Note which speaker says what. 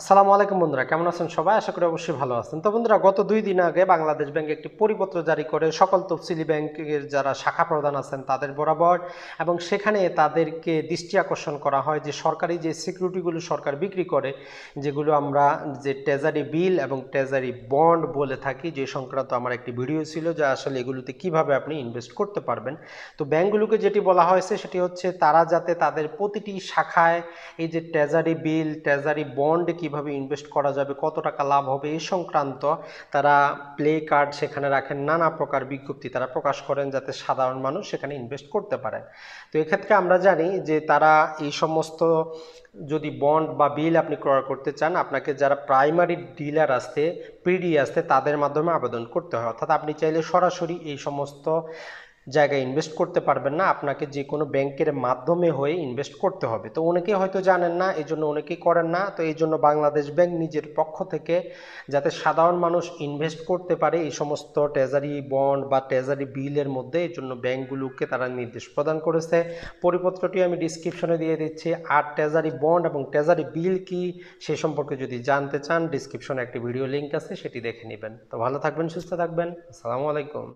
Speaker 1: আসসালামু আলাইকুম বন্ধুরা কেমন আছেন সবাই আশা করি অবশ্যই ভালো আছেন তো বন্ধুরা গত দুই দিন আগে বাংলাদেশ ব্যাংক একটি পরিপত্র জারি করে সকল তফসিলি ব্যাংকের যারা শাখা প্রধান আছেন তাদের বরাবর এবং সেখানে তাদেরকে দৃষ্টি আকর্ষণ করা হয় যে সরকারি যে সিকিউরিটিগুলো সরকার বিক্রি করে যেগুলো আমরা যে ট্রেজারি বিল এবং ট্রেজারি বন্ড বলে থাকি যে সংক্রান্ত আমার একটি ভিডিও ছিল যে আসলে এগুলোতে কিভাবে আপনি ইনভেস্ট করতে পারবেন তো ব্যাংকগুলোকে যেটি বলা হয়েছে সেটি হচ্ছে তারা যাতে তাদের প্রতিটি শাখায় এই যে ট্রেজারি বিল ট্রেজারি বন্ড কি কিভাবে ইনভেস্ট করা যাবে কত টাকা লাভ হবে এ সংক্রান্ত তারা প্লে কার্ড সেখানে রাখেন নানা প্রকার বিজ্ঞপ্তি তারা প্রকাশ করেন যাতে সাধারণ মানুষ সেখানে ইনভেস্ট করতে পারেন তো এক্ষেত্রে আমরা জানি যে তারা এই সমস্ত যদি বন্ড বা বিল আপনি ক্রয় করতে চান আপনাকে যারা প্রাইমারি ডিলার আসতে পিডি আসতে তাদের মাধ্যমে আবেদন করতে হয় অর্থাৎ আপনি চাইলে সরাসরি এই সমস্ত জায়গায় ইনভেস্ট করতে পারবেন না আপনাকে যে কোনো ব্যাংকের মাধ্যমে হয়ে ইনভেস্ট করতে হবে তো অনেকেই হয়তো জানেন না এই জন্য অনেকেই করেন না তো এই জন্য বাংলাদেশ ব্যাংক নিজের পক্ষ থেকে যাতে সাধারণ মানুষ ইনভেস্ট করতে পারে এই সমস্ত ট্রেজারি বন্ড বা ট্রেজারি বিলের মধ্যে এই জন্য ব্যাংকগুলোকে তারা নির্দেশ প্রদান করেছে পরিপত্রটি আমি ডিসক্রিপশনে দিয়ে দিচ্ছি আর ট্রেজারি বন্ড এবং ট্রেজারি বিল কি সে সম্পর্কে যদি জানতে চান ডিসক্রিপশনে একটি ভিডিও লিঙ্ক আছে সেটি দেখে নেবেন তো ভালো থাকবেন সুস্থ থাকবেন আসসালামু আলাইকুম